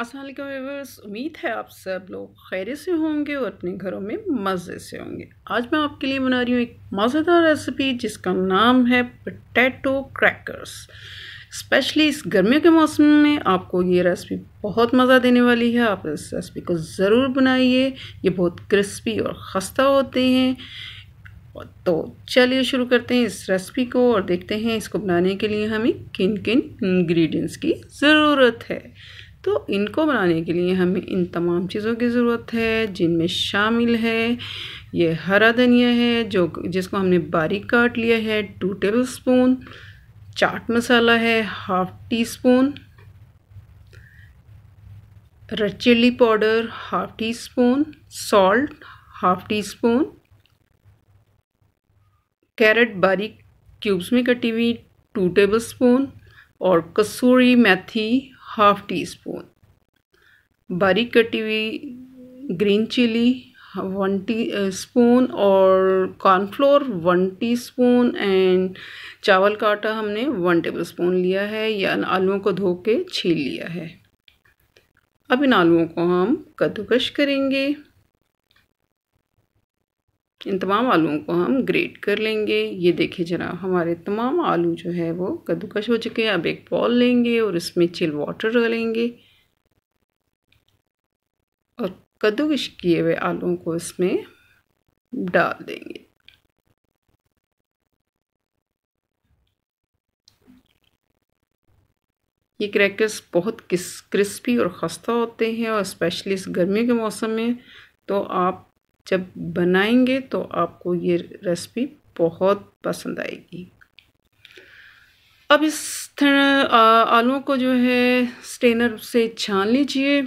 असलम व्यवर्स उम्मीद है आप सब लोग खैर से होंगे और अपने घरों में मज़े से होंगे आज मैं आपके लिए बना रही हूँ एक मज़ेदार रेसिपी जिसका नाम है पटैटो क्रैकर्स स्पेशली इस गर्मियों के मौसम में आपको ये रेसिपी बहुत मज़ा देने वाली है आप इस रेसिपी को ज़रूर बनाइए ये बहुत क्रिस्पी और खस्ता होते हैं तो चलिए शुरू करते हैं इस रेसिपी को और देखते हैं इसको बनाने के लिए हमें किन किन इंग्रेडिएंट्स की ज़रूरत है तो इनको बनाने के लिए हमें इन तमाम चीज़ों की ज़रूरत है जिनमें शामिल है ये हरा धनिया है जो जिसको हमने बारीक काट लिया है two tablespoon chaat masala है half teaspoon red chilli powder half teaspoon salt half teaspoon carrot बारीक क्यूब्स में कटी हुई टू टेबल स्पून और kasuri methi half teaspoon बारीक कटी हुई green chilli one teaspoon और cornflour one teaspoon and चावल का आटा हमने वन टेबल स्पून लिया है या आलुओं को धो के छील लिया है अब इन आलुओं को हम कद्दूकश करेंगे इन तमाम आलूओं को हम ग्रेट कर लेंगे ये देखिए जरा हमारे तमाम आलू जो है वो कद्दूकश हो चुके हैं अब एक बॉल लेंगे और इसमें चिल वाटर डालेंगे और कद्दूकश किए हुए आलूओं को इसमें डाल देंगे ये क्रैकर्स बहुत किस क्रिस्पी और खस्ता होते हैं और स्पेशली इस गर्मी के मौसम में तो आप जब बनाएंगे तो आपको ये रेसिपी बहुत पसंद आएगी अब इस आलू को जो है स्टेनर से छान लीजिए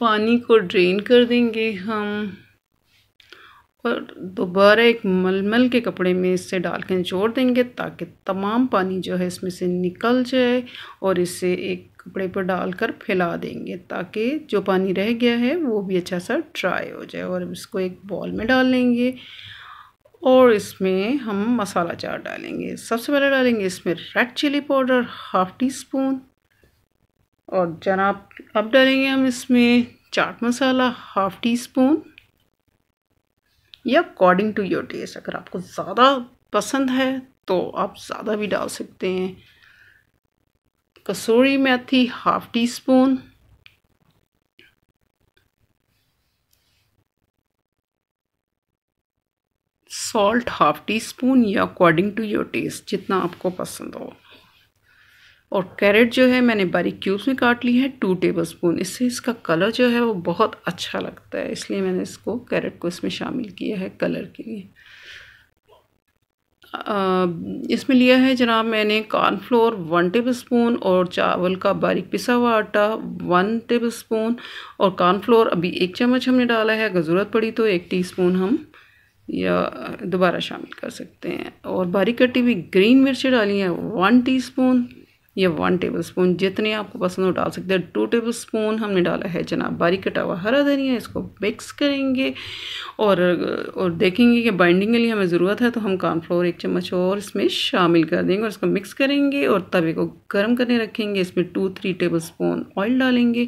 पानी को ड्रेन कर देंगे हम और दोबारा एक मलमल के कपड़े में इससे डाल के निचोड़ देंगे ताकि तमाम पानी जो है इसमें से निकल जाए और इसे एक कपड़े पर डालकर फैला देंगे ताकि जो पानी रह गया है वो भी अच्छा सा ड्राई हो जाए और इसको एक बॉल में डाल लेंगे और इसमें हम मसाला चाट डालेंगे सबसे पहले डालेंगे इसमें red chilli powder half teaspoon और जनाब अब डालेंगे हम इसमें chaat masala half teaspoon या अकॉर्डिंग टू योर टेस्ट अगर आपको ज़्यादा पसंद है तो आप ज़्यादा भी डाल सकते हैं kasuri methi half teaspoon salt half teaspoon या अकॉर्डिंग टू योर टेस्ट जितना आपको पसंद हो और कैरेट जो है मैंने बारीक क्यूब्स में काट ली है टू टेबल स्पून इससे इसका कलर जो है वो बहुत अच्छा लगता है इसलिए मैंने इसको कैरेट को इसमें शामिल किया है कलर के लिए इसमें लिया है जनाब मैंने कॉर्नफ्लोर वन टेबल स्पून और चावल का बारीक पिसा हुआ आटा वन टेबल स्पून और कॉर्नफ्लोर अभी एक चम्मच हमने डाला है अगर ज़रूरत पड़ी तो एक टीस्पून हम या दोबारा शामिल कर सकते हैं और बारीक कटी हुई ग्रीन मिर्ची डाली हैं वन स्पून या वन टेबल स्पून जितने आपको पसंद हो डाल सकते हैं टू टेबल स्पून हमने डाला है जनाब बारीक कटा हुआ हरा धनिया इसको मिक्स करेंगे और और देखेंगे कि बाइंडिंग के लिए हमें ज़रूरत है तो हम कॉर्नफ्लोर एक चम्मच और इसमें शामिल कर देंगे और इसको मिक्स करेंगे और तवे को गर्म करने रखेंगे इसमें two three tablespoon oil डालेंगे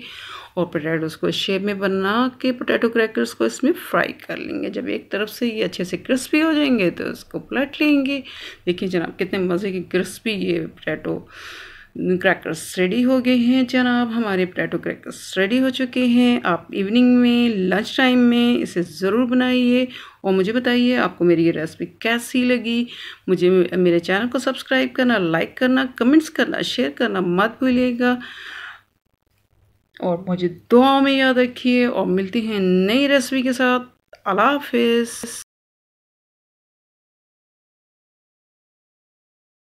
और पोटैटोस को शेप में बना के पोटैटो क्रैकर्स को इसमें फ्राई कर लेंगे जब एक तरफ से ये अच्छे से क्रिस्पी हो जाएंगे तो उसको पलट लेंगे देखिए जनाब कितने मज़े की क्रिस्पी ये पोटैटो क्रैकर्स रेडी हो गए हैं जनाब हमारे पोटैटो क्रैकर्स रेडी हो चुके हैं आप इवनिंग में लंच टाइम में इसे ज़रूर बनाइए और मुझे बताइए आपको मेरी ये रेसिपी कैसी लगी मुझे मेरे चैनल को सब्सक्राइब करना लाइक करना कमेंट्स करना शेयर करना मत भूलिएगा और मुझे दुआओं में याद रखिए और मिलती हैं नई रेसिपी के साथ अला हाफिज़